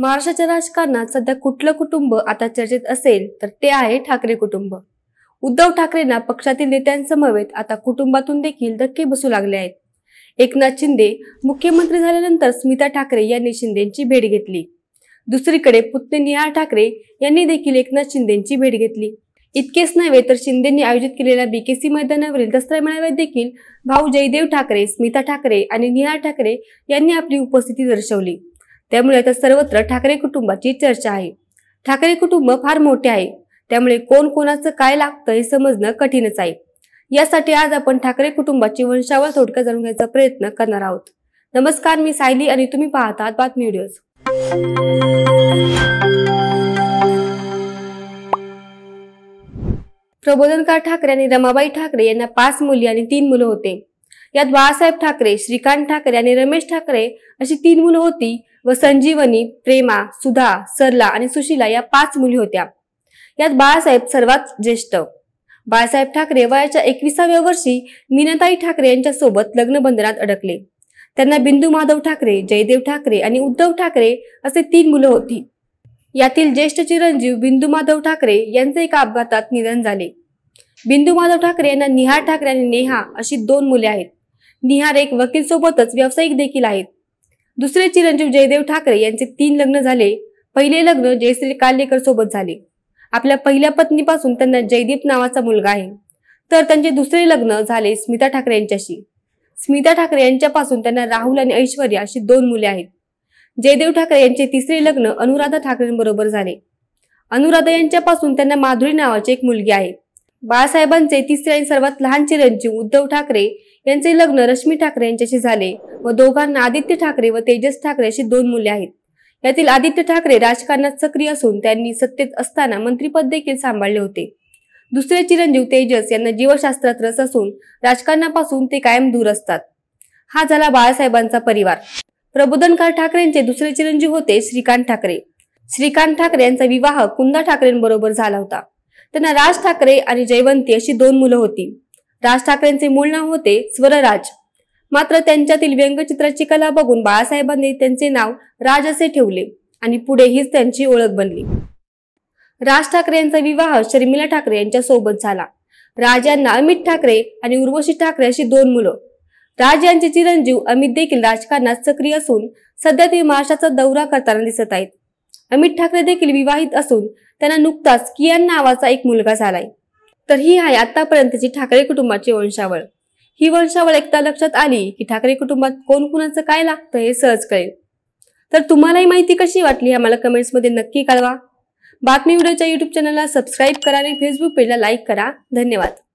महाराष्ट्राच्या राजकारणात सध्या कुठलं कुटुंब आता चर्चेत असेल तर ते आहे ठाकरे कुटुंब उद्धव ठाकरेंना पक्षातील नेत्यांसमवेत आता कुटुंबातून देखील धक्के बसू लागले आहेत एकनाथ शिंदे मुख्यमंत्री झाल्यानंतर स्मिता ठाकरे यांनी शिंदेची भेट घेतली दुसरीकडे पुतणे निहाळ ठाकरे यांनी देखील एकनाथ शिंदेची भेट घेतली इतकेच नव्हे तर शिंदेंनी आयोजित केलेल्या बीकेसी मैदानावरील दसरा मेळाव्यात देखील भाऊ जयदेव ठाकरे स्मिता ठाकरे आणि निहाळ ठाकरे यांनी आपली उपस्थिती दर्शवली त्यामुळे आता सर्वत्र ठाकरे कुटुंबाची चर्चा आहे ठाकरे कुटुंब फार मोठे आहे त्यामुळे कोण कोणाचं काय लागतं हे समजणं कठीणच आहे यासाठी आज आपण ठाकरे कुटुंबाची वंशावळ थोडक्यात जाणून घ्यायचा प्रयत्न करणार आहोत नमस्कार मी सायली आणि तुम्ही पाहतात बातमी व्हिडिओज प्रबोधनकार ठाकरे आणि रमाबाई ठाकरे यांना पाच मुली आणि तीन मुलं होते यात बाळासाहेब ठाकरे श्रीकांत ठाकरे आणि रमेश ठाकरे अशी तीन मुलं होती व संजीवनी प्रेमा सुधा सरला आणि सुशीला या पाच मुली होत्या यात बाळासाहेब सर्वात ज्येष्ठ बाळासाहेब ठाकरे वयाच्या एकविसाव्या वर्षी मीनाताई ठाकरे यांच्या सोबत लग्नबंधनात अडकले त्यांना बिंदू माधव ठाकरे जयदेव ठाकरे आणि उद्धव ठाकरे असे तीन मुलं होती यातील ज्येष्ठ चिरंजीव बिंदू माधव ठाकरे यांचे एका अपघातात निधन झाले बिंदू माधव ठाकरे यांना निहार ठाकरे आणि नेहा अशी दोन मुले आहेत निहार एक वकील सोबतच व्यावसायिक देखील आहेत दुसरे चिरंजीव जयदेव ठाकरे यांचे तीन लग्न झाले पहिले लग्न जयश्री कालेकर सोबत झाले आपल्या पहिल्या पत्नीपासून त्यांना जयदीप नावाचा मुलगा आहे तर त्यांचे दुसरे लग्न झाले स्मिता ठाकरे यांच्याशी स्मिता ठाकरे यांच्यापासून त्यांना राहुल आणि ऐश्वर्या अशी दोन मुले आहेत जयदेव ठाकरे यांचे तिसरे लग्न अनुराधा ठाकरेंबरोबर झाले अनुराधा यांच्यापासून त्यांना माधुरी नावाची एक मुलगी आहे बाळासाहेबांचे तिसरे आणि सर्वात लहान चिरंजीव उद्धव ठाकरे यांचे लग्न रश्मी ठाकरे यांच्याशी झाले व दोघांना आदित्य ठाकरे व तेजस ठाकरे अशी दोन मुले आहेत यातील आदित्य ठाकरे राजकारणात सक्रिय असून त्यांनी सत्तेत असताना मंत्रीपद देखील सांभाळले होते दुसरे चिरंजीव तेजस यांना जीवशास्त्रात रस असून राजकारणापासून ते कायम दूर असतात हा झाला बाळासाहेबांचा परिवार प्रबोधनकार ठाकरेंचे दुसरे चिरंजीव होते श्रीकांत ठाकरे श्रीकांत ठाकरे यांचा विवाह कुंदा ठाकरेंबरोबर झाला होता त्यांना राज ठाकरे आणि जयवंती अशी दोन मुलं होती राज ठाकरेंचे मूळ नाव होते स्वरराज मात्र त्यांच्यातील व्यंगचित्राची कला बघून बाळासाहेबांनी त्यांचे नाव राज असे ठेवले आणि पुढे हीच त्यांची ओळख बनली राज ठाकरे यांचा विवाह शर्मिला ठाकरे यांच्यासोबत झाला राज यांना अमित ठाकरे आणि उर्वशी ठाकरे अशी दोन मुलं राज यांचे चिरंजीव अमित देखील राजकारणात सक्रिय असून सध्या ते महाराष्ट्राचा दौरा करताना दिसत आहेत अमित ठाकरे देखील विवाहित असून त्यांना नुकताच कियान नावाचा एक मुलगा झालाय तर ही आहे आतापर्यंतची ठाकरे कुटुंबाची वंशावळ ही वंशावळ एकदा लक्षात आली की ठाकरे कुटुंबात कोण कुणाचं काय लागतं हे सहज कळेल तर तुम्हाला ही माहिती कशी वाटली आम्हाला कमेंट्समध्ये नक्की कळवा बातमी व्हिडिओच्या युट्यूब चॅनलला सबस्क्राईब करा आणि फेसबुक पेजला लाईक करा धन्यवाद